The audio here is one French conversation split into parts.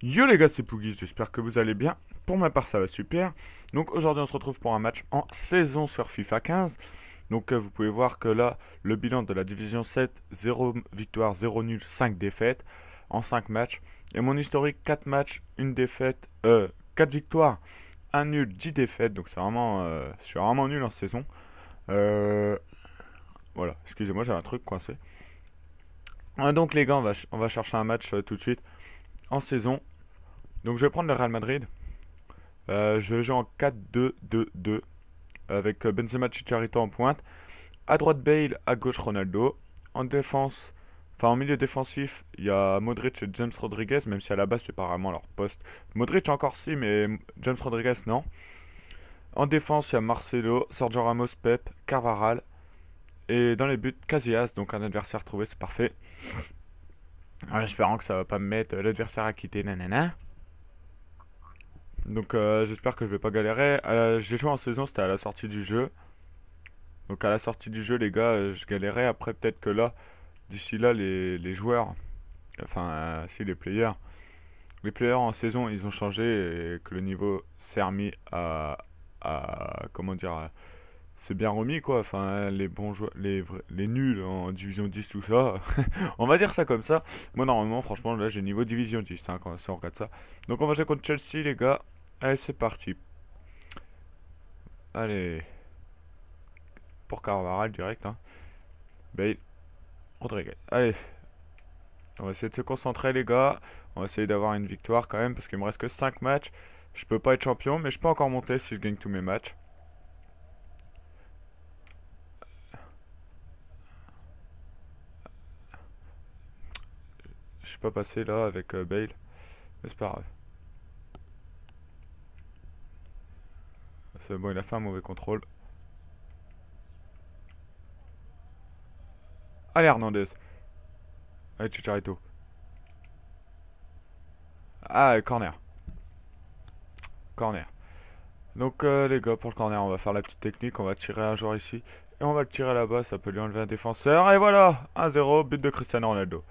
Yo les gars, c'est Pougis, j'espère que vous allez bien. Pour ma part, ça va super. Donc aujourd'hui, on se retrouve pour un match en saison sur FIFA 15. Donc euh, vous pouvez voir que là, le bilan de la division 7, 0 victoire, 0 nul, 5 défaites en 5 matchs. Et mon historique, 4 matchs, 1 défaite, 4 euh, victoires, 1 nul, 10 défaites. Donc c'est vraiment, euh, je suis vraiment nul en saison. voilà, excusez-moi, j'ai un truc coincé. donc les gars, on va chercher un match tout de suite en saison. Donc je vais prendre le Real Madrid. Euh, je vais jouer en 4-2-2-2 avec euh, Benzema Chicharito en pointe. À droite Bale, à gauche Ronaldo. En défense, enfin en milieu défensif, il y a Modric et James Rodriguez, même si à la base c'est pas vraiment leur poste. Modric encore si, mais James Rodriguez non. En défense, il y a Marcelo, Sergio Ramos, Pep, Carvaral. Et dans les buts, Casillas, donc un adversaire trouvé, c'est parfait en espérant que ça va pas me mettre euh, l'adversaire à quitter, nanana. Donc euh, j'espère que je vais pas galérer. Euh, j'ai joué en saison, c'était à la sortie du jeu. Donc à la sortie du jeu, les gars, je galérais. Après, peut-être que là, d'ici là, les, joueurs, enfin, si, les players, les players en saison, ils ont changé et que le niveau s'est remis à, à, comment dire, c'est bien remis quoi. Enfin, les bons les, les nuls en division 10, tout ça. on va dire ça comme ça. Moi, normalement, franchement, là, j'ai niveau division 10 hein, quand on regarde ça. Donc, on va jouer contre Chelsea, les gars. Allez, c'est parti. Allez. Pour Carvaral, direct. Hein. Bale. Rodriguez. Allez. On va essayer de se concentrer, les gars. On va essayer d'avoir une victoire quand même parce qu'il me reste que 5 matchs. Je peux pas être champion, mais je peux encore monter si je gagne tous mes matchs. Je suis pas passé là avec euh, Bale. Mais c'est pas grave. C'est bon, il a fait un mauvais contrôle. Allez Hernandez. Allez Chicharito. Ah, corner. Corner. Donc euh, les gars, pour le corner, on va faire la petite technique. On va tirer un joueur ici. Et on va le tirer là-bas. Ça peut lui enlever un défenseur. Et voilà 1-0, but de Cristiano Ronaldo.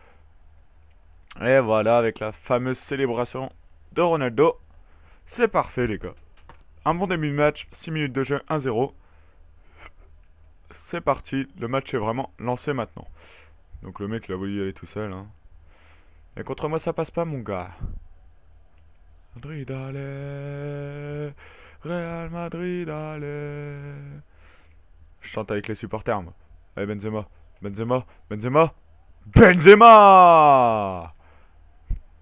Et voilà, avec la fameuse célébration de Ronaldo. C'est parfait, les gars. Un bon début de match, 6 minutes de jeu, 1-0. C'est parti, le match est vraiment lancé maintenant. Donc le mec, il a voulu y aller tout seul. Hein. Et contre moi, ça passe pas, mon gars. Madrid, allez Real Madrid, allez Je chante avec les supporters, moi. Allez, Benzema Benzema Benzema Benzema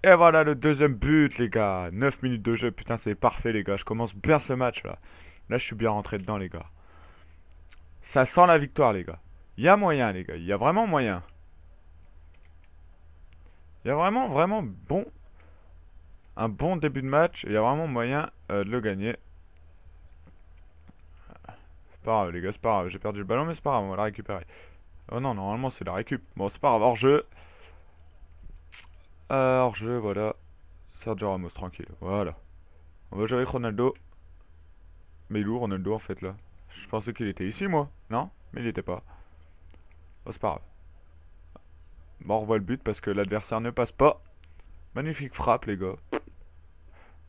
et voilà le deuxième but, les gars. 9 minutes de jeu, putain, c'est parfait, les gars. Je commence bien ce match, là. Là, je suis bien rentré dedans, les gars. Ça sent la victoire, les gars. Il y a moyen, les gars. Il y a vraiment moyen. Il y a vraiment, vraiment bon... Un bon début de match. Il y a vraiment moyen euh, de le gagner. C'est pas grave, les gars. C'est pas grave. J'ai perdu le ballon, mais c'est pas grave. On va la récupérer. Oh non, normalement, c'est la récup. Bon, c'est pas grave. Hors jeu. Alors je, voilà. Sergio Ramos, tranquille. Voilà. On va jouer avec Ronaldo. Mais il est où Ronaldo en fait là Je pensais qu'il était ici moi. Non Mais il n'était pas. Oh, c'est pas grave. Bon, on revoit le but parce que l'adversaire ne passe pas. Magnifique frappe les gars.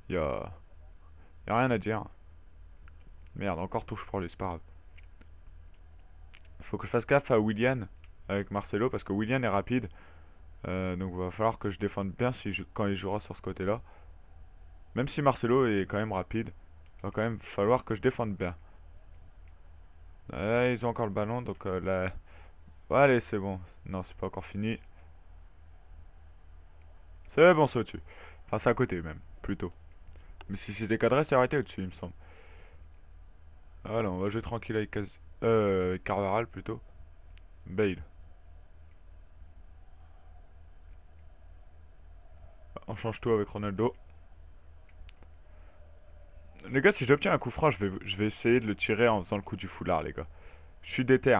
Y'a... y rien à dire. Merde, encore touche pour lui, c'est pas grave. Faut que je fasse gaffe à Willian avec Marcelo parce que Willian est rapide. Euh, donc il va falloir que je défende bien si quand il jouera sur ce côté-là. Même si Marcelo est quand même rapide, il va quand même falloir que je défende bien. Là, euh, ils ont encore le ballon, donc euh, là... Allez, c'est bon. Non, c'est pas encore fini. C'est bon, c'est au-dessus. Enfin, c'est à côté même, plutôt. Mais si c'était cadré, c'est arrêté au-dessus, il me semble. Voilà, on va jouer tranquille avec Cas plutôt. Bale. On change tout avec Ronaldo. Les gars, si j'obtiens un coup franc, je vais, je vais essayer de le tirer en faisant le coup du foulard, les gars. Je suis déter.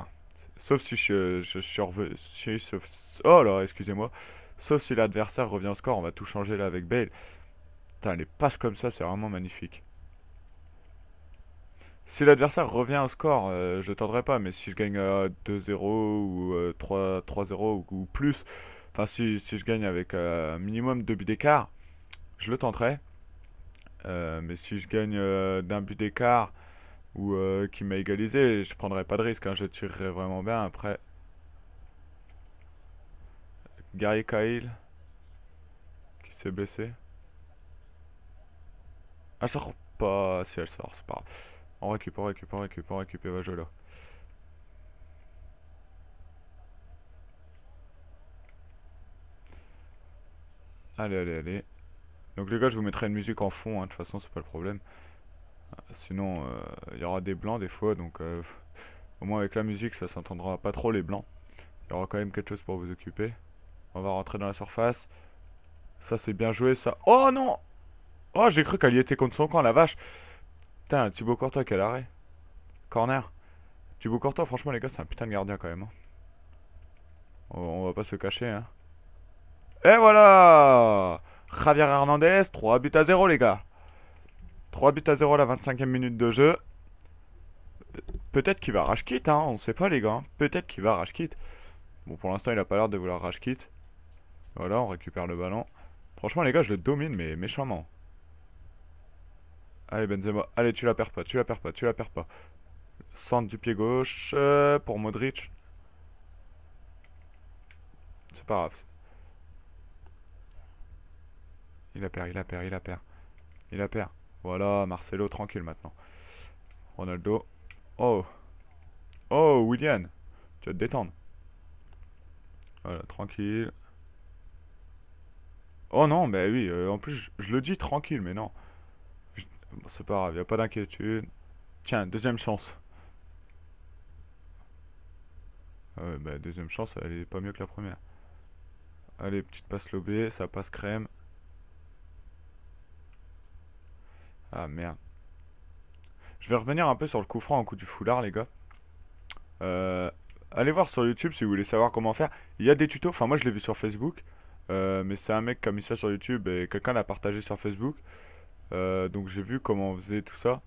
Sauf si je, je, je, Oh là, excusez-moi. Sauf si l'adversaire revient au score, on va tout changer là avec Bale. Putain, les passes comme ça, c'est vraiment magnifique. Si l'adversaire revient au score, euh, je ne tendrai pas, mais si je gagne 2-0 euh, ou 3 euh, 3-0 ou, plus, Enfin, si, je gagne avec euh, un minimum de but d'écart, je le tenterai. Euh, mais si je gagne euh, d'un but d'écart ou qui m'a égalisé, je prendrai pas de risque. Hein. je tirerai vraiment bien. Après, Gary Kyle qui s'est blessé. Elle ah, sort pas. Si elle sort, c'est pas grave. On récupère, on récupère, on récupère, on récupère, va Allez, allez, allez. Donc les gars, je vous mettrai une musique en fond, hein, de toute façon, c'est pas le problème. Euh, sinon, euh, il y aura des blancs des fois, donc euh, au moins avec la musique, ça s'entendra pas trop les blancs. Il y aura quand même quelque chose pour vous occuper. On va rentrer dans la surface. Ça, c'est bien joué, ça. Oh non Oh, j'ai cru qu'elle y était contre son camp, la vache Putain, Thibaut Courtois, quel arrêt Corner Thibaut Courtois, franchement, les gars, c'est un putain de gardien quand même. Hein. On va pas se cacher, hein. Et voilà Javier Hernandez, 3 buts à 0 les gars. 3 buts à 0 à la 25e minute de jeu. Peut-être qu'il va rage kit, hein, on sait pas les gars. Peut-être qu'il va rage kit. Bon pour l'instant il a pas l'air de vouloir rage kit. Voilà, on récupère le ballon. Franchement les gars, je le domine mais méchamment. Allez Benzema, allez tu la perds pas, tu la perds pas, tu la perds pas. Centre du pied gauche euh, pour Modric. C'est pas grave, il a perd, il a perd, il a perd. Il a perd. Voilà, Marcelo, tranquille maintenant. Ronaldo. Oh. Oh, William. Tu vas te détendre. Voilà, tranquille. Oh non, bah oui, euh, en plus, je, le dis tranquille, mais non. c'est pas grave, y a pas d'inquiétude. Tiens, deuxième chance. Ah ouais, bah, deuxième chance, elle est pas mieux que la première. Allez, petite passe lobée, ça passe crème. Ah merde. Je vais revenir un peu sur le coup franc en coup du foulard, les gars. Euh, allez voir sur YouTube si vous voulez savoir comment faire. Il y a des tutos, enfin moi je l'ai vu sur Facebook. Euh, mais c'est un mec qui a mis ça sur YouTube et quelqu'un l'a partagé sur Facebook. Euh, donc j'ai vu comment on faisait tout ça.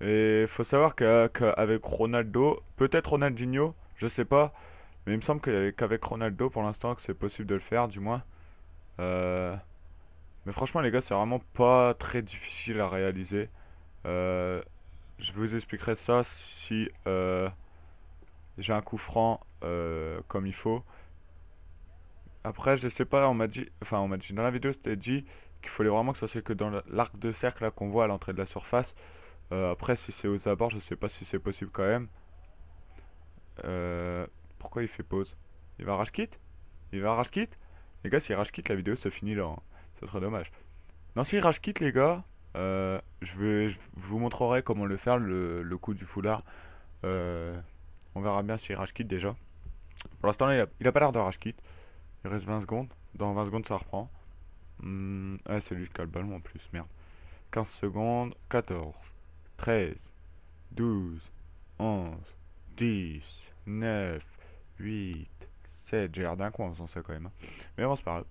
Et faut savoir qu'avec Ronaldo, peut-être Ronaldinho, je sais pas. Mais il me semble qu'avec Ronaldo pour l'instant que c'est possible de le faire du moins. Euh... Mais franchement, les gars, c'est vraiment pas très difficile à réaliser. Euh, je vous expliquerai ça si euh, j'ai un coup franc euh, comme il faut. Après, je sais pas, on m'a dit, enfin, on m'a dit dans la vidéo, c'était dit qu'il fallait vraiment que ça soit que dans l'arc de cercle là qu'on voit à l'entrée de la surface. après, si c'est aux abords, je sais pas si c'est possible quand même. pourquoi il fait pause Il va rage quitte Il va rage quitte Les gars, s'il rage quitte, la vidéo se finit là. Hein ça serait dommage. Non, si rage quitte, les gars, euh, je, vous montrerai comment le faire, le, le coup du foulard. Euh, on verra bien si rage quitte déjà. Pour l'instant, il, n'a pas l'air de rage quitte. Il reste 20 secondes. Dans 20 secondes, ça reprend. Hmm, ah, c'est lui qui a le ballon en plus, merde. 15 secondes, 14, 13, 12, 11, 10, 9, 8, 7. J'ai l'air d'un con en faisant ça quand même. Hein. Mais bon, c'est pas grave.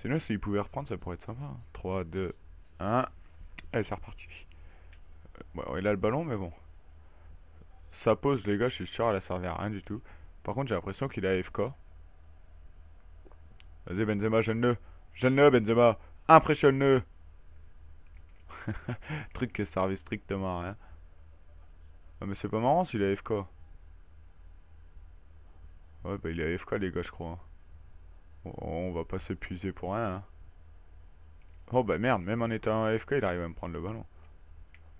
Sinon, s'il pouvait reprendre, ça pourrait être sympa. 3, 2, 1. Allez, c'est reparti. Euh, bon, il a le ballon, mais bon. ça pose, les gars, je suis sûr, elle a servi à rien du tout. Par contre, j'ai l'impression qu'il est AFK. Vas-y, Benzema, gêne-le. Gêne-le, Benzema. Impressionne-le. Truc qui servait strictement à rien. Ah, mais c'est pas marrant s'il est AFK. Ouais, bah il est AFK, les gars, je crois on va pas s'épuiser pour rien. Hein. Oh bah merde, même en étant AFK, il arrive à me prendre le ballon.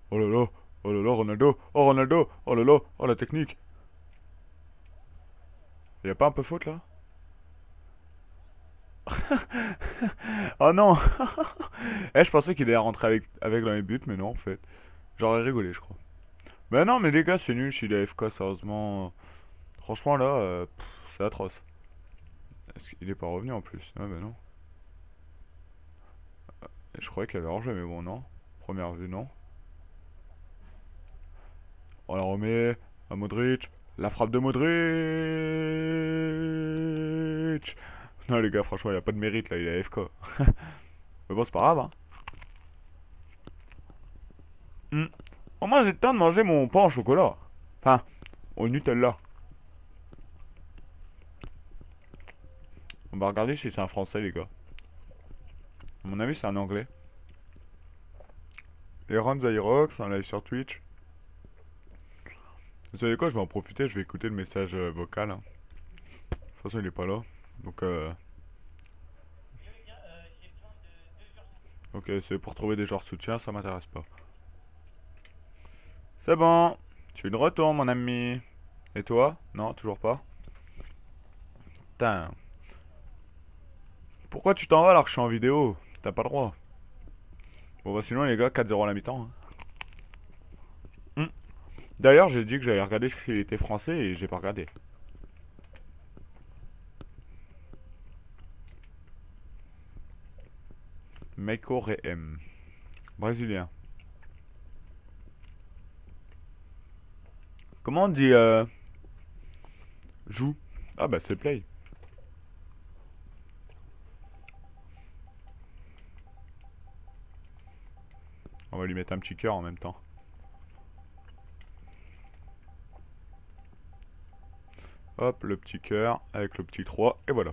Oh là là, oh là là, Ronaldo, oh Ronaldo, oh là là, oh la technique. Il a pas un peu faute là Oh non Eh, je pensais qu'il allait rentrer avec, avec dans les buts, mais non en fait. J'aurais rigolé, je crois. Mais bah non, mais les gars, c'est nul, il est AFK, sérieusement. Franchement là, euh, c'est atroce. Est ce qu'il est pas revenu en plus. Ah bah non. Je croyais qu'il avait rejeté, mais bon, non. Première vue, non. On la remet à Modric. La frappe de Modric Non, les gars, franchement, il a pas de mérite, là. Il est FK. mais bon, c'est pas grave, hein. Hmm. Au moins, j'ai le temps de manger mon pain au chocolat. Enfin, au Nutella. On va regarder si c'est un français, les gars. A mon avis, c'est un anglais. Aaron Zyrox, un live sur Twitch. Vous savez quoi, je vais en profiter, je vais écouter le message euh, vocal. Hein. De toute façon, il est pas là. Donc, euh... Ok, c'est pour trouver des genres de soutien, ça m'intéresse pas. C'est bon, tu es de retour, mon ami. Et toi Non, toujours pas Putain. Pourquoi tu t'en vas alors que je suis en vidéo T'as pas le droit. Bon bah sinon les gars, 4-0 à la mi-temps. Hein. Hum. D'ailleurs j'ai dit que j'allais regarder qu'il était français et j'ai pas regardé. Meiko Rehem. Brésilien. Comment on dit euh... Joue. Ah bah c'est play. va lui mettre un petit cœur en même temps. Hop, le petit cœur avec le petit 3, et voilà.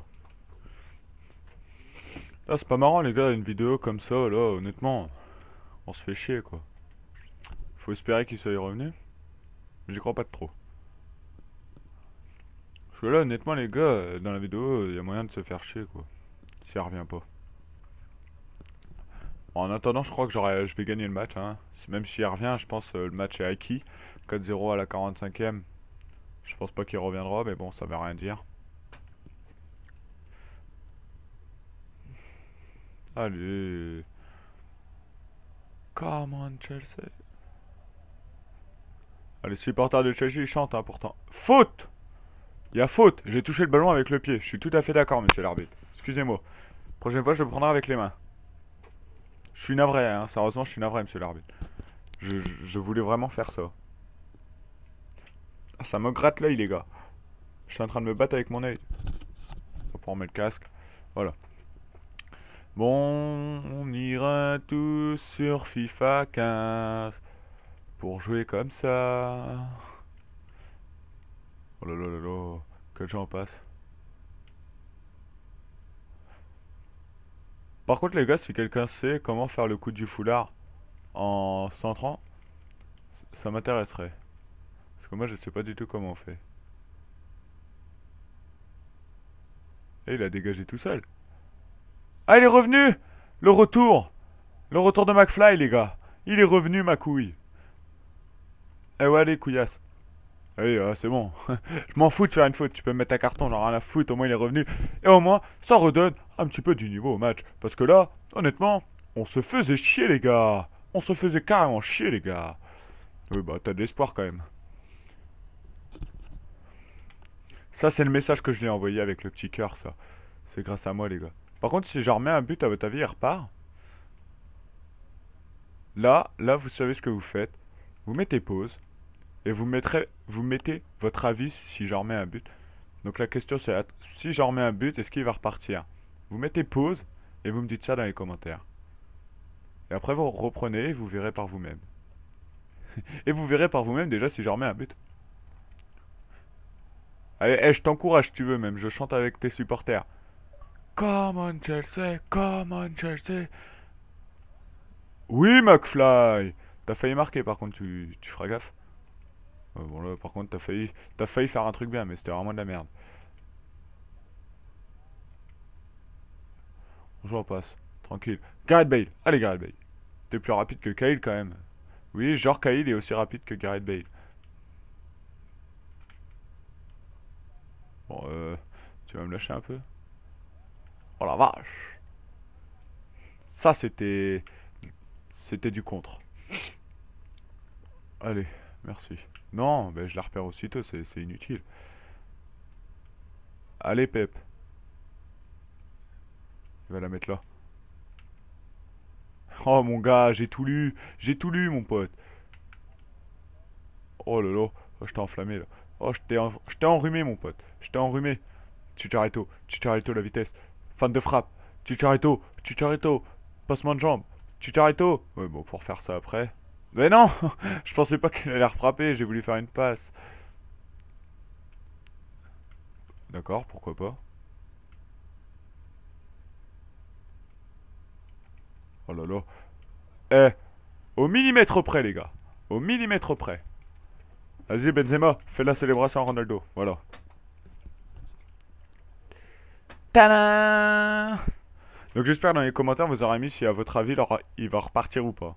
Là, ah, c'est pas marrant, les gars, une vidéo comme ça, là, honnêtement, on se fait chier, quoi. Faut espérer qu'il soit revenu. J'y crois pas de trop. Je vois là, honnêtement, les gars, dans la vidéo, il y a moyen de se faire chier, quoi. S'il revient pas. En attendant, je crois que je vais gagner le match. Hein. Même s'il revient, je pense que euh, le match est acquis. 4-0 à la 45e. Je pense pas qu'il reviendra, mais bon, ça veut rien dire. Allez. Come on, Chelsea. Allez, les supporters de Chelsea, chantent hein, pourtant. Faute Il y a faute J'ai touché le ballon avec le pied. Je suis tout à fait d'accord, monsieur l'arbitre. Excusez-moi. Prochaine fois, je le prendrai avec les mains. Je suis navré, hein. sérieusement, je suis navré, monsieur l'arbitre. Je, voulais vraiment faire ça. Ah, ça me gratte l'œil, les gars. Je suis en train de me battre avec mon œil. Faut pas mettre le casque. Voilà. Bon, on ira tous sur FIFA 15 pour jouer comme ça. Oh là là là là, que j'en passe. Par contre, les gars, si quelqu'un sait comment faire le coup du foulard en centrant, ça m'intéresserait. Parce que moi, je sais pas du tout comment on fait. Et eh, il a dégagé tout seul. Ah, il est revenu Le retour Le retour de McFly, les gars Il est revenu, ma couille Eh ouais, les couillasses. Ah oui, ah, c'est bon. je m'en fous de faire une faute. Tu peux me mettre un carton, Genre rien à foutre. Au moins, il est revenu. Et au moins, ça redonne un petit peu du niveau au match. Parce que là, honnêtement, on se faisait chier, les gars. On se faisait carrément chier, les gars. Oui, bah, t'as de l'espoir quand même. Ça, c'est le message que je lui ai envoyé avec le petit cœur, ça. C'est grâce à moi, les gars. Par contre, si j'en remets un but, à votre avis, il repart Là, là, vous savez ce que vous faites. Vous mettez pause. Et vous, mettrez, vous mettez votre avis si j'en remets un but. Donc la question c'est si j'en remets un but, est-ce qu'il va repartir Vous mettez pause et vous me dites ça dans les commentaires. Et après vous reprenez et vous verrez par vous-même. et vous verrez par vous-même déjà si j'en remets un but. Allez, eh, je t'encourage si tu veux même, je chante avec tes supporters. Come on Chelsea, come on Chelsea. Oui McFly T'as failli marquer par contre, tu, tu feras gaffe. Euh, bon là par contre t'as failli t'as failli faire un truc bien mais c'était vraiment de la merde. Bonjour passe, tranquille. Garrett Bale, allez Gareth Bale. T'es plus rapide que Kyle quand même. Oui, genre Kyle est aussi rapide que Garrett Bale. Bon euh, tu vas me lâcher un peu Oh la vache Ça c'était c'était du contre. Allez. Merci. Non, ben je la repère aussitôt, c'est inutile. Allez, Pep. Il va la mettre là. Oh, mon gars, j'ai tout lu. J'ai tout lu, mon pote. Oh là oh, je t'ai enflammé, là. Oh, je t'ai enrhumé, mon pote. Je t'ai enrhumé. Chicharito, Chicharito, la vitesse. Fan de frappe. Chicharito, Chicharito. Passement de jambe. Chicharito. Ouais, bon, pour faire ça après... Mais non Je pensais pas qu'elle allait refrapper, j'ai voulu faire une passe. D'accord, pourquoi pas. Oh là là. Eh Au millimètre près, les gars. Au millimètre près. Vas-y, Benzema, fais la célébration à Ronaldo. Voilà. Tadam Donc j'espère dans les commentaires, vous aurez mis si à votre avis, il va repartir ou pas.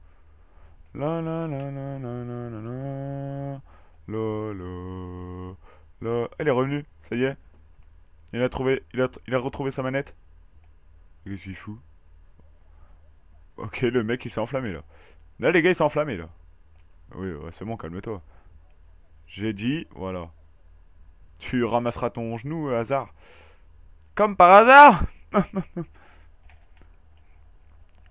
La la la la la la la la. La la. La. Elle est revenue, ça y est. Il a trouvé, il a, il a retrouvé sa manette. Qu'est-ce qu'il Ok, le mec il s'est enflammé là. Là les gars il s'est enflammé là. Oui, c'est bon, calme-toi. J'ai dit, voilà. Tu ramasseras ton genou hasard. Comme par hasard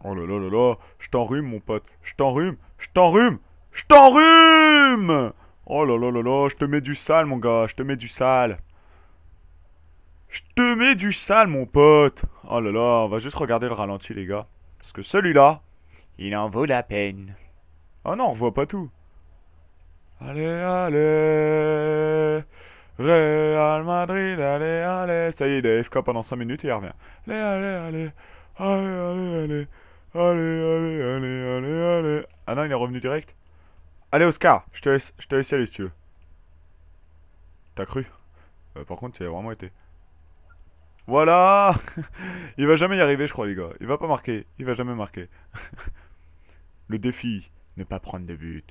Oh là là là là, je t'enrhume mon pote, je t'enrhume, je t'enrhume, je t'enrhume Oh là là là là, je te mets du sale mon gars, je te mets du sale. Je te mets du sale mon pote. Oh là là, on va juste regarder le ralenti les gars. Parce que celui-là, il en vaut la peine. Oh non, on voit pas tout. Allez, allez. Real Madrid, allez, allez. Ça y est, il est FK pendant 5 minutes et il revient. Allez, allez, allez. Allez, allez, allez. Allez, allez, allez, allez, allez. Ah non, il est revenu direct. Allez, Oscar, je te laisse, je te aller si tu veux. T'as cru euh, Par contre, il a vraiment été. Voilà Il va jamais y arriver, je crois, les gars. Il va pas marquer. Il va jamais marquer. le défi, ne pas prendre de buts.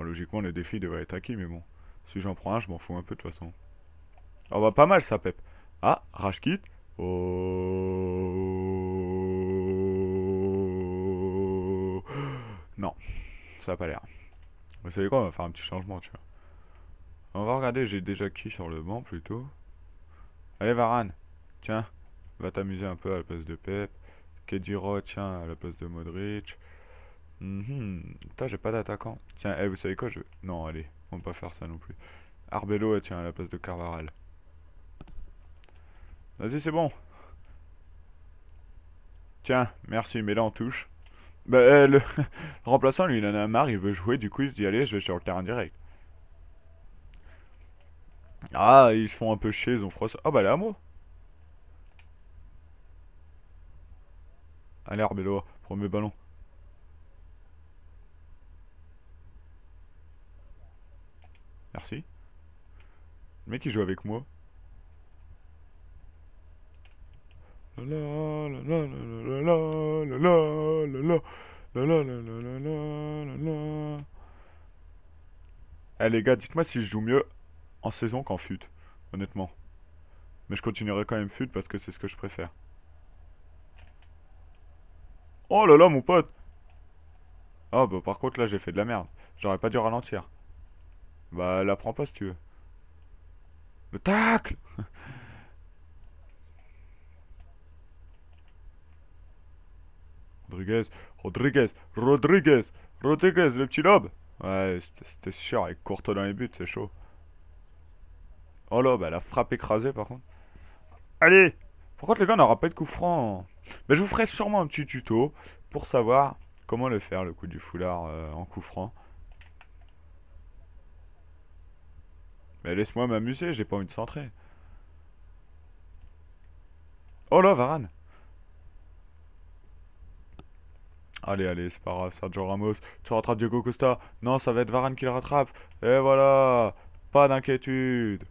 logiquement, le défi devrait être acquis, mais bon. Si j'en prends un, je m'en fous un peu, de toute façon. Ah bah, pas mal, ça, Pep. Ah, rage Oh... Non, ça a pas l'air. Vous savez quoi, on va faire un petit changement, tu vois. On va regarder, j'ai déjà qui sur le banc plutôt. Allez Varane, tiens, va t'amuser un peu à la place de Pep. Kediro, tiens, à la place de Modric. Mm j'ai pas d'attaquant. Tiens, eh, vous savez quoi je... Non, allez, on va pas faire ça non plus. Arbello, eh, tiens, à la place de Carvaral. Vas-y, c'est bon. Tiens, merci, mais la en touche. Bah, le... remplaçant, lui, il en a marre, il veut jouer, du coup, il se dit, allez, je vais sur le terrain direct. Ah, ils se font un peu chier, ils ont froid. Ah, bah, là, moi. Allez, Arbello, premier ballon. Merci. Le mec, il joue avec moi. Eh les gars, dites-moi si je joue mieux en saison qu'en fut, honnêtement. Mais je continuerai quand même fut parce que c'est ce que je préfère. Oh là là, mon pote Oh bah par contre là j'ai fait de la merde. J'aurais pas dû ralentir. Bah la prends pas si tu veux. Le tacle Rodriguez, Rodriguez, Rodriguez, Rodriguez, le petit lobe Ouais, c'était sûr, avec court dans les buts, c'est chaud. Oh là, bah elle a frappe écrasée par contre. Allez Pourquoi les gars, n'aura pas de coup franc. Mais je vous ferai sûrement un petit tuto pour savoir comment le faire, le coup du foulard euh, en coup franc. Mais laisse-moi m'amuser, j'ai pas envie de centrer. Oh là, Varane Allez, allez, c'est pas grave, Sergio Ramos. Tu rattrapes Diego Costa. Non, ça va être Varane qui le rattrape. Et voilà Pas d'inquiétude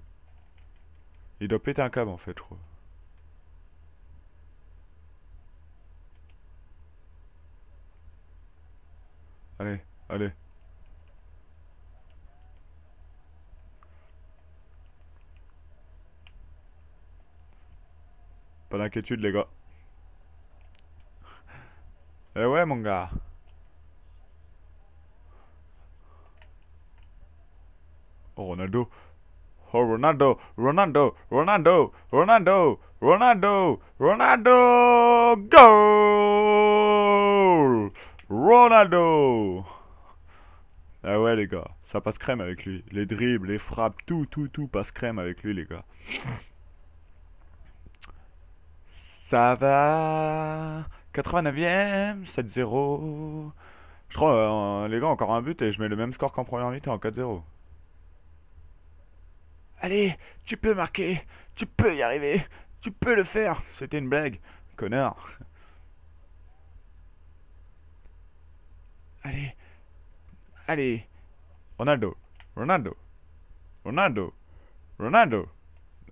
Il doit péter un câble, en fait, je crois. Allez, allez. Pas d'inquiétude, les gars. Eh ouais, mon gars. Oh, Ronaldo. Oh, Ronaldo, Ronaldo, Ronaldo, Ronaldo, Ronaldo, Ronaldo, goal Ronaldo Eh ouais, les gars, ça passe crème avec lui. Les dribbles, les frappes, tout, tout, tout passe crème avec lui, les gars. Ça va 89 ème 7-0. Je crois, euh, les gars, encore un but et je mets le même score qu'en première mi-temps, en 4-0. Allez, tu peux marquer, tu peux y arriver, tu peux le faire. C'était une blague, connard. Allez, allez. Ronaldo, Ronaldo, Ronaldo, Ronaldo.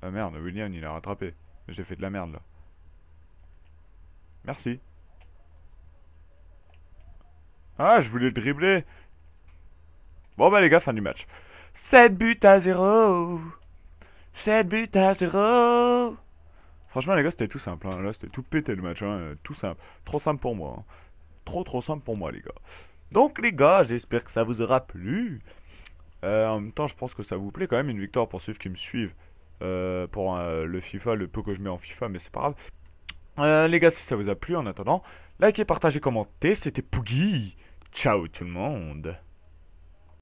la merde, William, il a rattrapé. J'ai fait de la merde là. Merci. Ah, je voulais le dribbler. Bon bah les gars, fin du match. 7 buts à 0 7 buts à 0 Franchement les gars, c'était tout simple. Hein. Là, c'était tout pété le match. Hein. Tout simple. Trop simple pour moi. Hein. Trop trop simple pour moi les gars. Donc les gars, j'espère que ça vous aura plu. Euh, en même temps, je pense que ça vous plaît quand même une victoire pour ceux qui me suivent euh, pour euh, le FIFA, le peu que je mets en FIFA, mais c'est pas grave. les gars, si ça vous a plu, en attendant, likez, partagez, commentez. C'était Pougui. Ciao tout le monde